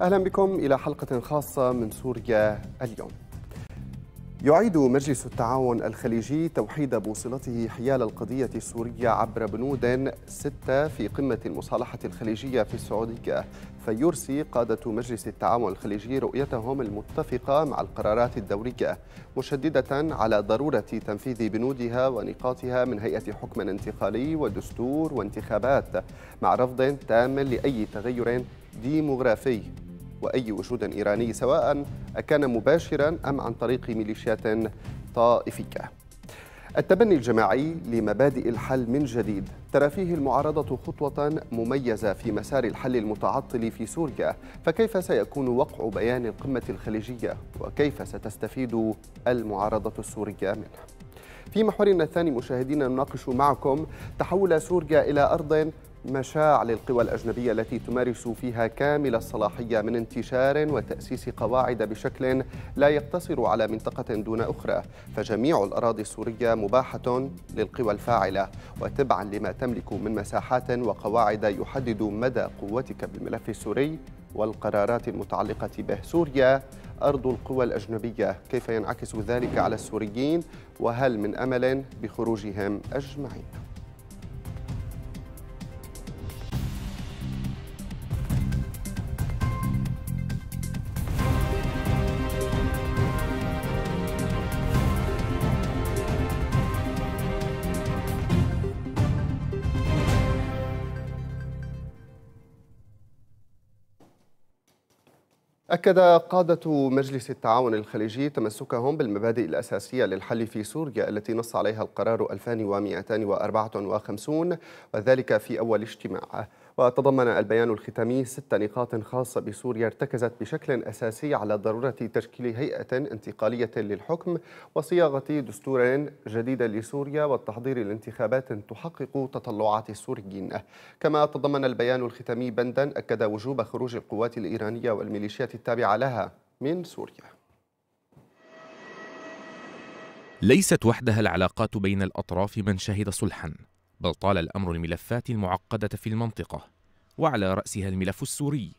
أهلا بكم إلى حلقة خاصة من سوريا اليوم يعيد مجلس التعاون الخليجي توحيد بوصلته حيال القضية السورية عبر بنود ستة في قمة المصالحة الخليجية في السعودية فيرسي قادة مجلس التعاون الخليجي رؤيتهم المتفقة مع القرارات الدورية مشددة على ضرورة تنفيذ بنودها ونقاطها من هيئة حكم انتقالي ودستور وانتخابات مع رفض تام لأي تغير ديموغرافي وأي وجود إيراني سواء أكان مباشرا أم عن طريق ميليشيات طائفية التبني الجماعي لمبادئ الحل من جديد ترى فيه المعارضة خطوة مميزة في مسار الحل المتعطل في سوريا فكيف سيكون وقع بيان القمة الخليجية وكيف ستستفيد المعارضة السورية منه في محورنا الثاني مشاهدينا نناقش معكم تحول سوريا إلى أرض مشاع للقوى الأجنبية التي تمارس فيها كامل الصلاحية من انتشار وتأسيس قواعد بشكل لا يقتصر على منطقة دون أخرى فجميع الأراضي السورية مباحة للقوى الفاعلة وتبعا لما تملك من مساحات وقواعد يحدد مدى قوتك بالملف السوري والقرارات المتعلقة به سوريا أرض القوى الأجنبية كيف ينعكس ذلك على السوريين وهل من أمل بخروجهم أجمعين أكد قادة مجلس التعاون الخليجي تمسكهم بالمبادئ الأساسية للحل في سوريا التي نص عليها القرار 2254 وذلك في أول اجتماع وتضمن البيان الختامي ست نقاط خاصة بسوريا ارتكزت بشكل أساسي على ضرورة تشكيل هيئة انتقالية للحكم وصياغة دستور جديد لسوريا والتحضير لانتخابات تحقق تطلعات السوريين كما تضمن البيان الختامي بندا أكد وجوب خروج القوات الإيرانية والميليشيات التابعة لها من سوريا ليست وحدها العلاقات بين الأطراف من شهد صلحا بل طال الأمر الملفات المعقدة في المنطقة وعلى رأسها الملف السوري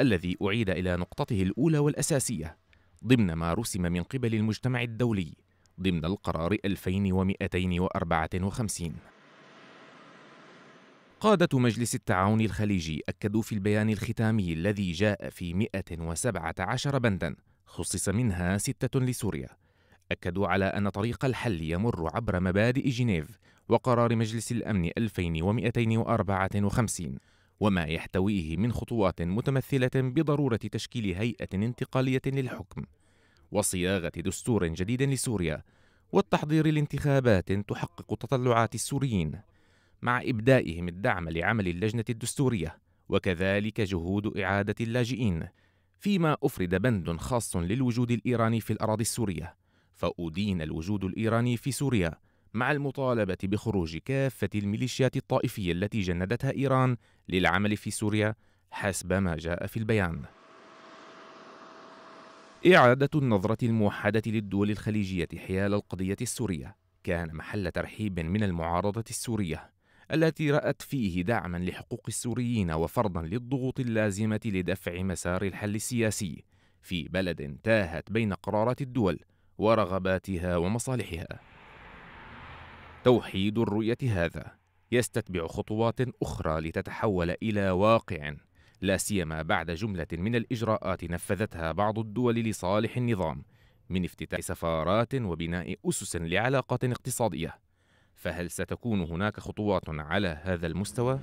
الذي أعيد إلى نقطته الأولى والأساسية ضمن ما رسم من قبل المجتمع الدولي ضمن القرار 2254 قادة مجلس التعاون الخليجي أكدوا في البيان الختامي الذي جاء في 117 بندا خصص منها ستة لسوريا أكدوا على أن طريق الحل يمر عبر مبادئ جنيف وقرار مجلس الأمن 2254 وما يحتويه من خطوات متمثلة بضرورة تشكيل هيئة انتقالية للحكم وصياغة دستور جديد لسوريا والتحضير لانتخابات تحقق تطلعات السوريين مع إبدائهم الدعم لعمل اللجنة الدستورية وكذلك جهود إعادة اللاجئين فيما أفرد بند خاص للوجود الإيراني في الأراضي السورية فأدين الوجود الإيراني في سوريا مع المطالبة بخروج كافة الميليشيات الطائفية التي جندتها إيران للعمل في سوريا حسب ما جاء في البيان. إعادة النظرة الموحدة للدول الخليجية حيال القضية السورية كان محل ترحيب من المعارضة السورية التي رأت فيه دعما لحقوق السوريين وفرضا للضغوط اللازمة لدفع مسار الحل السياسي في بلد تاهت بين قرارات الدول ورغباتها ومصالحها. توحيد الرؤية هذا يستتبع خطوات أخرى لتتحول إلى واقع لا سيما بعد جملة من الإجراءات نفذتها بعض الدول لصالح النظام من افتتاح سفارات وبناء أسس لعلاقات اقتصادية فهل ستكون هناك خطوات على هذا المستوى؟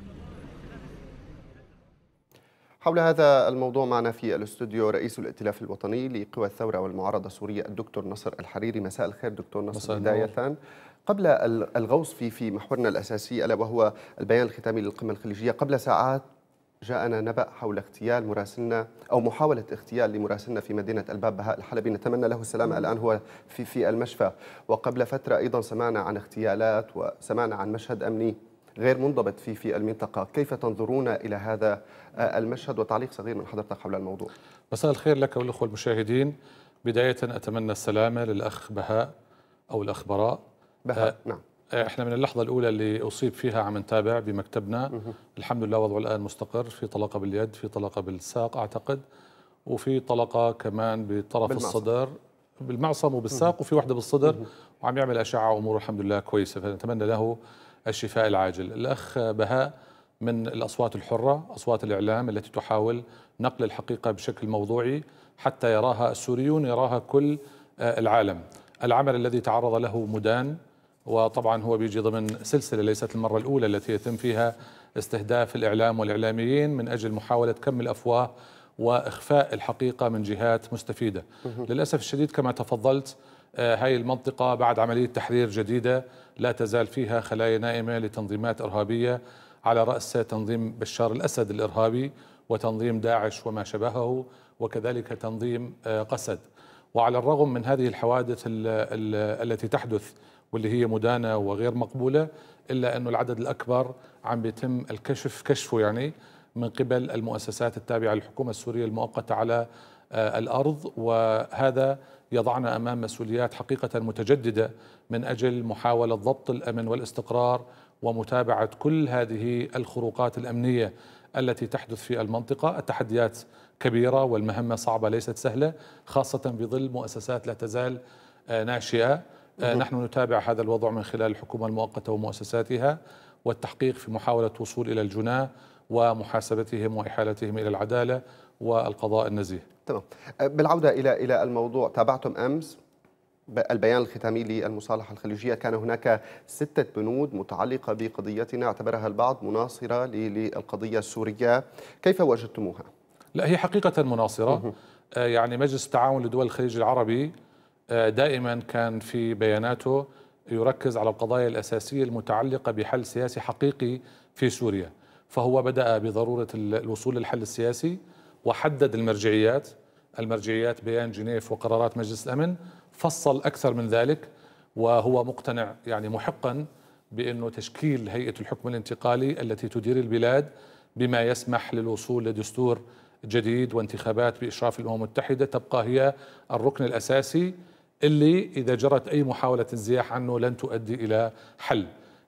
حول هذا الموضوع معنا في الاستوديو رئيس الائتلاف الوطني لقوى الثورة والمعارضة السورية الدكتور نصر الحريري مساء الخير دكتور نصر بداية قبل الغوص في في محورنا الاساسي الا وهو البيان الختامي للقمه الخليجيه قبل ساعات جاءنا نبأ حول اغتيال مراسلنا أو محاولة اغتيال لمراسلنا في مدينة الباب بهاء الحلبي نتمنى له السلامة نعم. الآن هو في في المشفى وقبل فترة أيضا سمعنا عن اغتيالات وسمعنا عن مشهد أمني غير منضبط في في المنطقة كيف تنظرون إلى هذا المشهد وتعليق صغير من حضرتك حول الموضوع مساء الخير لك والأخوة المشاهدين بداية أتمنى السلامة للأخ بهاء أو الأخ براء بهاء آه، نعم آه، احنا من اللحظه الاولى اللي اصيب فيها عم نتابع بمكتبنا مه. الحمد لله وضعه الان مستقر في طلقه باليد في طلقه بالساق اعتقد وفي طلقه كمان بطرف بالمعصم. الصدر بالمعصم وبالساق مه. وفي واحده بالصدر مه. وعم يعمل اشعه واموره الحمد لله كويسه فنتمنى له الشفاء العاجل الاخ بهاء من الاصوات الحره اصوات الاعلام التي تحاول نقل الحقيقه بشكل موضوعي حتى يراها السوريون يراها كل آه، العالم العمل الذي تعرض له مدان وطبعا هو بيجي ضمن سلسلة ليست المرة الأولى التي يتم فيها استهداف الإعلام والإعلاميين من أجل محاولة كم الأفواه وإخفاء الحقيقة من جهات مستفيدة للأسف الشديد كما تفضلت هذه آه، المنطقة بعد عملية تحرير جديدة لا تزال فيها خلايا نائمة لتنظيمات إرهابية على رأس تنظيم بشار الأسد الإرهابي وتنظيم داعش وما شبهه وكذلك تنظيم آه، قسد وعلى الرغم من هذه الحوادث الـ الـ التي تحدث واللي هي مدانه وغير مقبوله الا انه العدد الاكبر عم بيتم الكشف كشفه يعني من قبل المؤسسات التابعه للحكومه السوريه المؤقته على آه، الارض وهذا يضعنا امام مسؤوليات حقيقه متجدده من اجل محاوله ضبط الامن والاستقرار ومتابعه كل هذه الخروقات الامنيه التي تحدث في المنطقه، التحديات كبيرة والمهمة صعبة ليست سهلة خاصة بظل مؤسسات لا تزال آه، ناشئة آه، نحن نتابع هذا الوضع من خلال الحكومة المؤقتة ومؤسساتها والتحقيق في محاولة وصول إلى الجناه ومحاسبتهم وإحالتهم إلى العدالة والقضاء النزيه تمام آه، بالعودة إلى إلى الموضوع تابعتم أمس البيان الختامي للمصالحة الخليجية كان هناك ستة بنود متعلقة بقضيتنا اعتبرها البعض مناصرة للقضية السورية كيف وجدتموها؟ لا هي حقيقة مناصرة آه، يعني مجلس التعاون لدول الخليج العربي آه، دائما كان في بياناته يركز على القضايا الأساسية المتعلقة بحل سياسي حقيقي في سوريا فهو بدأ بضرورة الوصول للحل السياسي وحدد المرجعيات المرجعيات بيان جنيف وقرارات مجلس الأمن فصل أكثر من ذلك وهو مقتنع يعني محقا بأنه تشكيل هيئة الحكم الانتقالي التي تدير البلاد بما يسمح للوصول لدستور جديد وانتخابات بإشراف الأمم المتحدة تبقى هي الركن الأساسي اللي إذا جرت أي محاولة انزياح عنه لن تؤدي إلى حل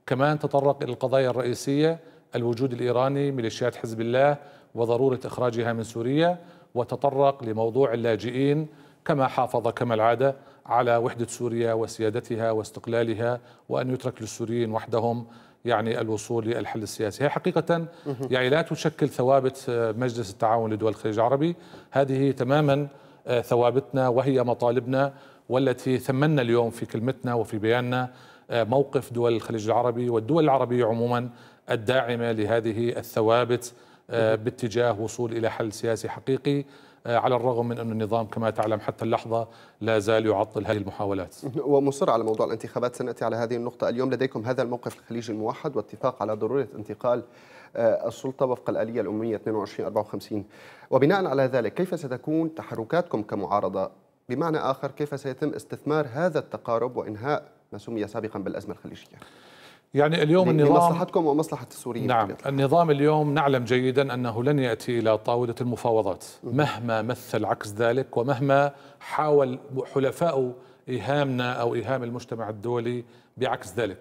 كمان تطرق إلى القضايا الرئيسية الوجود الإيراني ميليشيات حزب الله وضرورة إخراجها من سوريا وتطرق لموضوع اللاجئين كما حافظ كما العادة على وحدة سوريا وسيادتها واستقلالها وأن يترك للسوريين وحدهم يعني الوصول للحل السياسي هي حقيقة يعني لا تشكل ثوابت آه، مجلس التعاون لدول الخليج العربي هذه تماما آه، ثوابتنا وهي مطالبنا والتي ثمنا اليوم في كلمتنا وفي بياننا آه، موقف دول الخليج العربي والدول العربية عموما الداعمة لهذه الثوابت باتجاه وصول إلى حل سياسي حقيقي آه، على الرغم من أن النظام كما تعلم حتى اللحظة لا زال يعطل هذه المحاولات ومصر على موضوع الانتخابات سنأتي على هذه النقطة اليوم لديكم هذا الموقف الخليجي الموحد واتفاق على ضرورة انتقال آه، السلطة وفق الآلية الأممية 2254 وبناء على ذلك كيف ستكون تحركاتكم كمعارضة بمعنى آخر كيف سيتم استثمار هذا التقارب وإنهاء ما سمي سابقا بالأزمة الخليجية يعني اليوم النظام لمصلحتكم ومصلحة السوريين نعم النظام اليوم نعلم جيدا أنه لن يأتي إلى طاولة المفاوضات مهما مثل عكس ذلك ومهما حاول حلفاء إيهامنا أو إيهام المجتمع الدولي بعكس ذلك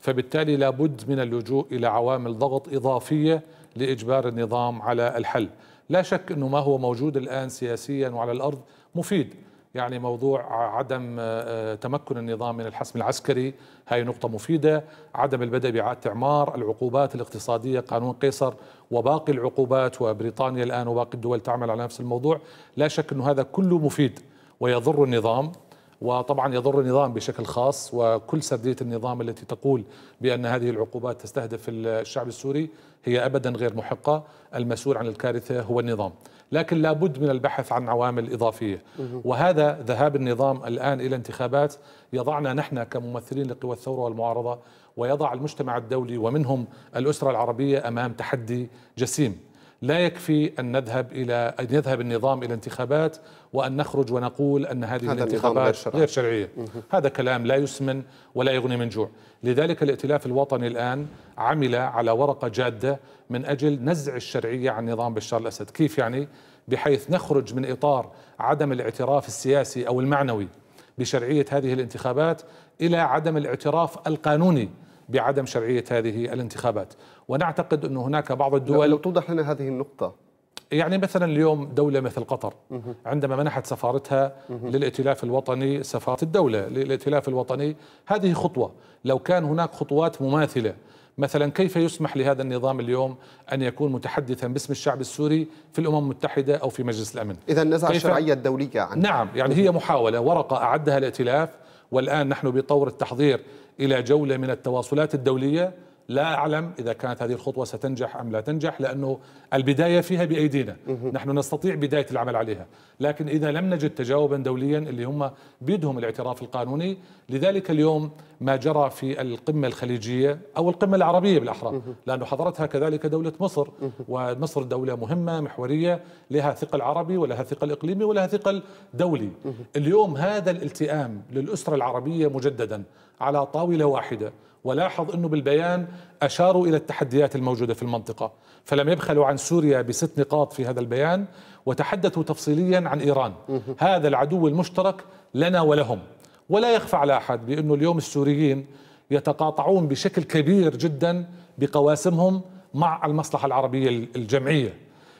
فبالتالي لابد من اللجوء إلى عوامل ضغط إضافية لإجبار النظام على الحل لا شك أنه ما هو موجود الآن سياسيا وعلى الأرض مفيد يعني موضوع عدم آه، آه، تمكن النظام من الحسم العسكري هاي نقطة مفيدة عدم البدء بإعادة إعمار العقوبات الاقتصادية قانون قيصر وباقي العقوبات وبريطانيا الآن وباقي الدول تعمل على نفس الموضوع لا شك أن هذا كله مفيد ويضر النظام وطبعا يضر النظام بشكل خاص وكل سرديه النظام التي تقول بان هذه العقوبات تستهدف الشعب السوري هي ابدا غير محقه، المسؤول عن الكارثه هو النظام، لكن لا بد من البحث عن عوامل اضافيه، وهذا ذهاب النظام الان الى انتخابات يضعنا نحن كممثلين لقوى الثوره والمعارضه ويضع المجتمع الدولي ومنهم الاسره العربيه امام تحدي جسيم. لا يكفي أن نذهب إلى أن يذهب النظام إلى انتخابات وأن نخرج ونقول أن هذه الانتخابات غير, غير شرعية هذا كلام لا يسمن ولا يغني من جوع لذلك الائتلاف الوطني الآن عمل على ورقة جادة من أجل نزع الشرعية عن نظام بشار الأسد كيف يعني؟ بحيث نخرج من إطار عدم الاعتراف السياسي أو المعنوي بشرعية هذه الانتخابات إلى عدم الاعتراف القانوني بعدم شرعية هذه الانتخابات ونعتقد أن هناك بعض الدول لو يعني توضح لنا هذه النقطة يعني مثلا اليوم دولة مثل قطر عندما منحت سفارتها للائتلاف الوطني سفارة الدولة للائتلاف الوطني هذه خطوة لو كان هناك خطوات مماثلة مثلا كيف يسمح لهذا النظام اليوم أن يكون متحدثا باسم الشعب السوري في الأمم المتحدة أو في مجلس الأمن إذا نزع الشرعية الدولية عنها. نعم يعني هي محاولة ورقة أعدها الائتلاف والآن نحن بطور التحضير إلى جولة من التواصلات الدولية لا أعلم إذا كانت هذه الخطوة ستنجح أم لا تنجح لأنه البداية فيها بأيدينا نحن نستطيع بداية العمل عليها لكن إذا لم نجد تجاوبا دوليا اللي هم بيدهم الاعتراف القانوني لذلك اليوم ما جرى في القمة الخليجية أو القمة العربية بالأحرى لأنه حضرتها كذلك دولة مصر ومصر دولة مهمة محورية لها ثقل عربي ولها ثقل إقليمي ولها ثقل دولي اليوم هذا الالتئام للأسرة العربية مجددا على طاولة واحدة ولاحظ أنه بالبيان أشاروا إلى التحديات الموجودة في المنطقة فلم يبخلوا عن سوريا بست نقاط في هذا البيان وتحدثوا تفصيليا عن إيران هذا العدو المشترك لنا ولهم ولا يخفى على أحد بأنه اليوم السوريين يتقاطعون بشكل كبير جدا بقواسمهم مع المصلحة العربية الجمعية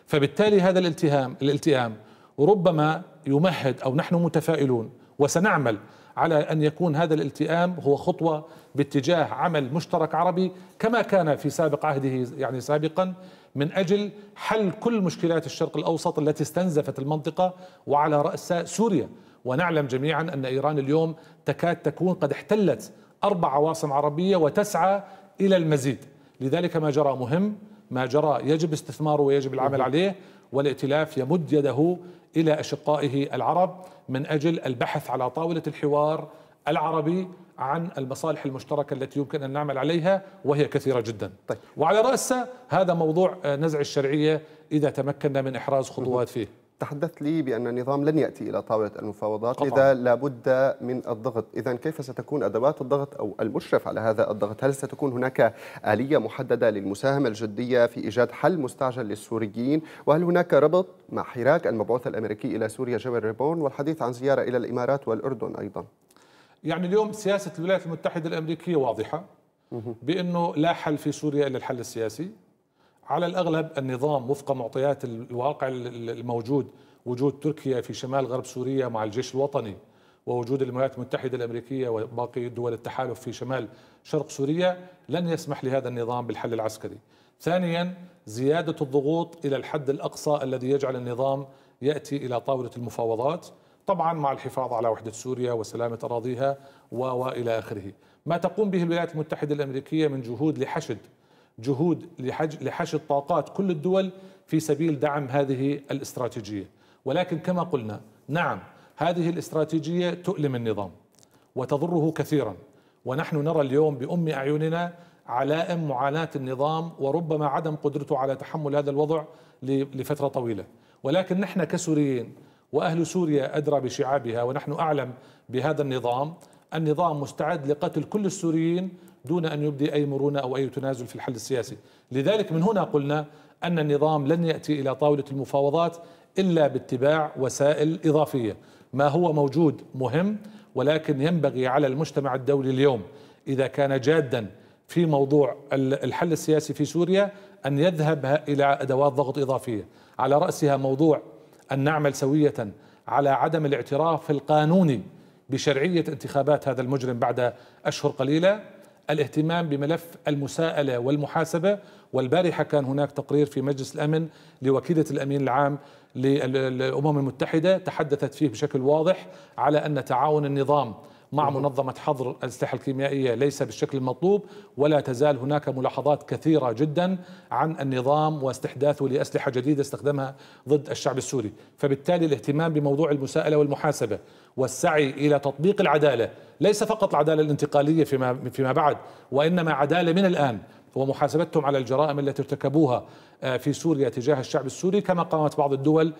فبالتالي هذا الالتهام الالتئام ربما يمهد أو نحن متفائلون وسنعمل على أن يكون هذا الالتئام هو خطوة باتجاه عمل مشترك عربي كما كان في سابق عهده يعني سابقا من أجل حل كل مشكلات الشرق الأوسط التي استنزفت المنطقة وعلى رأسها سوريا ونعلم جميعا أن إيران اليوم تكاد تكون قد احتلت أربع عواصم عربية وتسعى إلى المزيد لذلك ما جرى مهم ما جرى يجب استثماره ويجب العمل عليه والائتلاف يمد يده إلى أشقائه العرب من أجل البحث على طاولة الحوار العربي عن المصالح المشتركة التي يمكن أن نعمل عليها وهي كثيرة جدا طيب. وعلى رأسها هذا موضوع آه، نزع الشرعية إذا تمكنا من إحراز خطوات فيه تحدثت لي بأن النظام لن يأتي إلى طاولة المفاوضات طبعا. لذا لابد من الضغط إذا كيف ستكون أدوات الضغط أو المشرف على هذا الضغط هل ستكون هناك آلية محددة للمساهمة الجدية في إيجاد حل مستعجل للسوريين وهل هناك ربط مع حراك المبعوث الأمريكي إلى سوريا جبل ريبورن والحديث عن زيارة إلى الإمارات والأردن أيضا يعني اليوم سياسة الولايات المتحدة الأمريكية واضحة بأنه لا حل في سوريا إلا الحل السياسي على الأغلب النظام وفق معطيات الواقع الموجود وجود تركيا في شمال غرب سوريا مع الجيش الوطني ووجود الولايات المتحدة الأمريكية وباقي دول التحالف في شمال شرق سوريا لن يسمح لهذا النظام بالحل العسكري ثانيا زيادة الضغوط إلى الحد الأقصى الذي يجعل النظام يأتي إلى طاولة المفاوضات طبعا مع الحفاظ على وحدة سوريا وسلامة أراضيها وإلى آخره ما تقوم به الولايات المتحدة الأمريكية من جهود لحشد جهود لحشد طاقات كل الدول في سبيل دعم هذه الاستراتيجيه ولكن كما قلنا نعم هذه الاستراتيجيه تؤلم النظام وتضره كثيرا ونحن نرى اليوم بام اعيننا علائم معاناه النظام وربما عدم قدرته على تحمل هذا الوضع لفتره طويله ولكن نحن كسوريين واهل سوريا ادرى بشعابها ونحن اعلم بهذا النظام النظام مستعد لقتل كل السوريين دون أن يبدي أي مرونة أو أي تنازل في الحل السياسي لذلك من هنا قلنا أن النظام لن يأتي إلى طاولة المفاوضات إلا باتباع وسائل إضافية ما هو موجود مهم ولكن ينبغي على المجتمع الدولي اليوم إذا كان جادا في موضوع الحل السياسي في سوريا أن يذهب إلى أدوات ضغط إضافية على رأسها موضوع أن نعمل سوية على عدم الاعتراف القانوني بشرعية انتخابات هذا المجرم بعد أشهر قليلة الاهتمام بملف المساءلة والمحاسبة والبارحة كان هناك تقرير في مجلس الأمن لوكيلة الأمين العام للأمم المتحدة تحدثت فيه بشكل واضح على أن تعاون النظام مع منظمة حظر الأسلحة الكيميائية ليس بالشكل المطلوب ولا تزال هناك ملاحظات كثيرة جدا عن النظام واستحداثه لأسلحة جديدة استخدمها ضد الشعب السوري فبالتالي الاهتمام بموضوع المساءلة والمحاسبة والسعي إلى تطبيق العدالة ليس فقط العدالة الانتقالية فيما, فيما بعد وإنما عدالة من الآن ومحاسبتهم على الجرائم التي ارتكبوها آه، في سوريا تجاه الشعب السوري كما قامت بعض الدول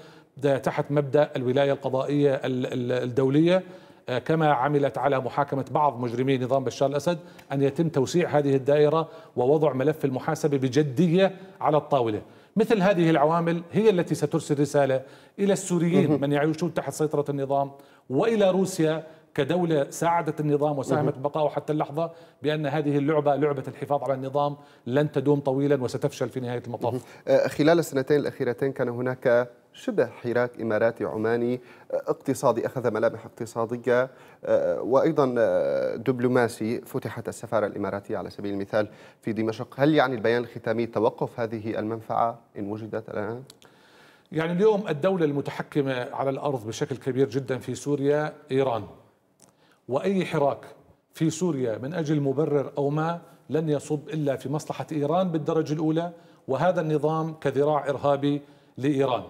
آه، تحت مبدا الولايه القضائيه الدوليه آه، كما عملت على محاكمة بعض مجرمي نظام بشار الأسد أن يتم توسيع هذه الدائرة ووضع ملف المحاسبة بجدية على الطاولة مثل هذه العوامل هي التي سترسل رسالة إلى السوريين من يعيشون تحت سيطرة النظام وإلى روسيا كدولة ساعدت النظام وساهمت ببقائه حتى اللحظة بأن هذه اللعبة لعبة الحفاظ على النظام لن تدوم طويلا وستفشل في نهاية المطاف آه، خلال السنتين الأخيرتين كان هناك شبه حراك إماراتي عماني آه، اقتصادي أخذ ملامح اقتصادية آه، وأيضا آه، دبلوماسي فتحت السفارة الإماراتية على سبيل المثال في دمشق هل يعني البيان الختامي توقف هذه المنفعة إن وجدت الآن؟ يعني اليوم الدولة المتحكمة على الأرض بشكل كبير جدا في سوريا إيران وأي حراك في سوريا من أجل مبرر أو ما لن يصب إلا في مصلحة إيران بالدرجة الأولى وهذا النظام كذراع إرهابي لإيران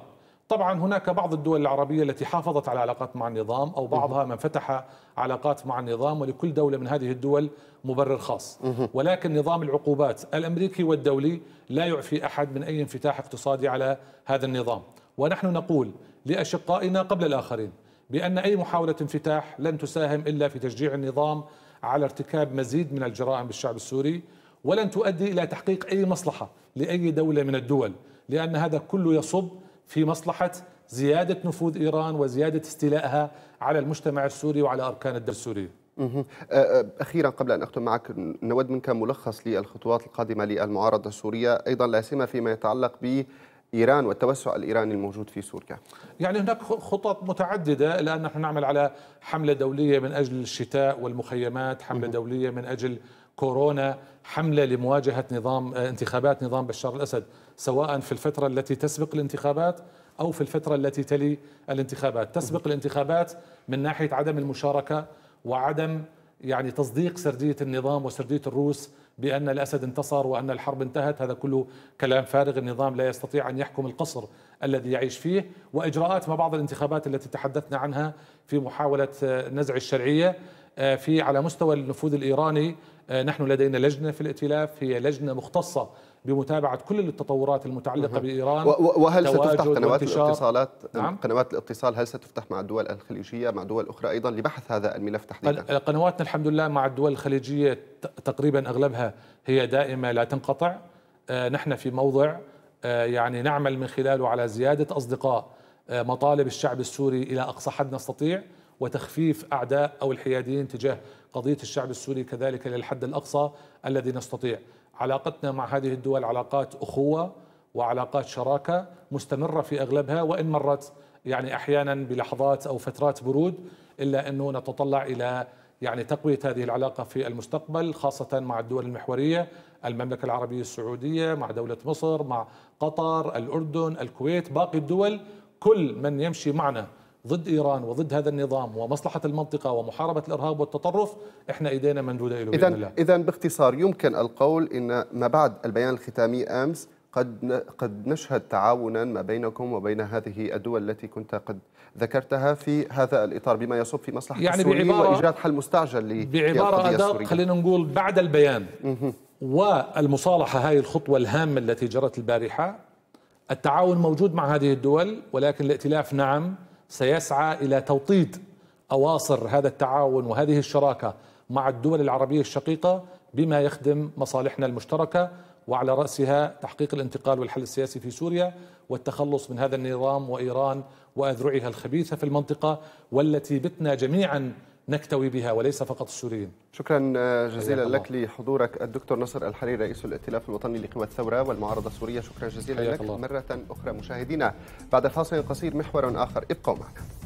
طبعا هناك بعض الدول العربية التي حافظت على علاقات مع النظام أو بعضها من فتح علاقات مع النظام ولكل دولة من هذه الدول مبرر خاص ولكن نظام العقوبات الأمريكي والدولي لا يعفي أحد من أي انفتاح اقتصادي على هذا النظام ونحن نقول لأشقائنا قبل الآخرين بأن أي محاولة انفتاح لن تساهم إلا في تشجيع النظام على ارتكاب مزيد من الجرائم بالشعب السوري ولن تؤدي إلى تحقيق أي مصلحة لأي دولة من الدول لأن هذا كله يصب في مصلحة زيادة نفوذ إيران وزيادة استيلائها على المجتمع السوري وعلى أركان الدولة السورية أه، أه، أخيرا قبل أن أختم معك نود منك ملخص للخطوات القادمة للمعارضة السورية أيضا لا سيما فيما يتعلق ب ايران والتوسع الايراني الموجود في سوريا. يعني هناك خطط متعدده الان نحن نعمل على حمله دوليه من اجل الشتاء والمخيمات، حمله دوليه من اجل كورونا، حمله لمواجهه نظام أه، انتخابات نظام بشار الاسد، سواء في الفترة التي تسبق الانتخابات أو في الفترة التي تلي الانتخابات تسبق الانتخابات من ناحية عدم المشاركة وعدم يعني تصديق سردية النظام وسردية الروس بأن الأسد انتصر وأن الحرب انتهت هذا كله كلام فارغ النظام لا يستطيع أن يحكم القصر الذي يعيش فيه وإجراءات ما بعض الانتخابات التي تحدثنا عنها في محاولة نزع الشرعية آه، في على مستوى النفوذ الإيراني آه، نحن لدينا لجنة في الائتلاف هي لجنة مختصة بمتابعه كل التطورات المتعلقه بايران وهل ستفتح قنوات الاتصالات نعم؟ قنوات الاتصال هل ستفتح مع الدول الخليجيه مع دول اخرى ايضا لبحث هذا الملف تحديدا؟ قنواتنا الحمد لله مع الدول الخليجيه تقريبا اغلبها هي دائمه لا تنقطع آه، نحن في موضع آه، يعني نعمل من خلاله على زياده اصدقاء آه، مطالب الشعب السوري الى اقصى حد نستطيع وتخفيف اعداء او الحياديين تجاه قضيه الشعب السوري كذلك الى الحد الاقصى الذي نستطيع علاقتنا مع هذه الدول علاقات أخوة وعلاقات شراكة مستمرة في أغلبها وإن مرت يعني أحيانا بلحظات أو فترات برود إلا أنه نتطلع إلى يعني تقوية هذه العلاقة في المستقبل خاصة مع الدول المحورية المملكة العربية السعودية مع دولة مصر مع قطر الأردن الكويت باقي الدول كل من يمشي معنا ضد ايران وضد هذا النظام ومصلحه المنطقه ومحاربه الارهاب والتطرف احنا ايدينا ممدوده له باذن الله اذا باختصار يمكن القول ان ما بعد البيان الختامي امس قد قد نشهد تعاونا ما بينكم وبين هذه الدول التي كنت قد ذكرتها في هذا الاطار بما يصب في مصلحه يعني السوريين وايجاد حل مستعجل بعباره ادق خلينا نقول بعد البيان والمصالحه هاي الخطوه الهامه التي جرت البارحه التعاون موجود مع هذه الدول ولكن الائتلاف نعم سيسعى إلى توطيد أواصر هذا التعاون وهذه الشراكة مع الدول العربية الشقيقة بما يخدم مصالحنا المشتركة وعلى رأسها تحقيق الانتقال والحل السياسي في سوريا والتخلص من هذا النظام وإيران وأذرعها الخبيثة في المنطقة والتي بتنا جميعا نكتوي بها وليس فقط السوريين شكرا آه، جزيلا لك لحضورك الدكتور نصر الحريري رئيس الائتلاف الوطني لقيمة الثورة والمعارضة السورية شكرا جزيلا لك الله. مرة أخرى مشاهدينا بعد فاصل قصير محور آخر ابقوا معنا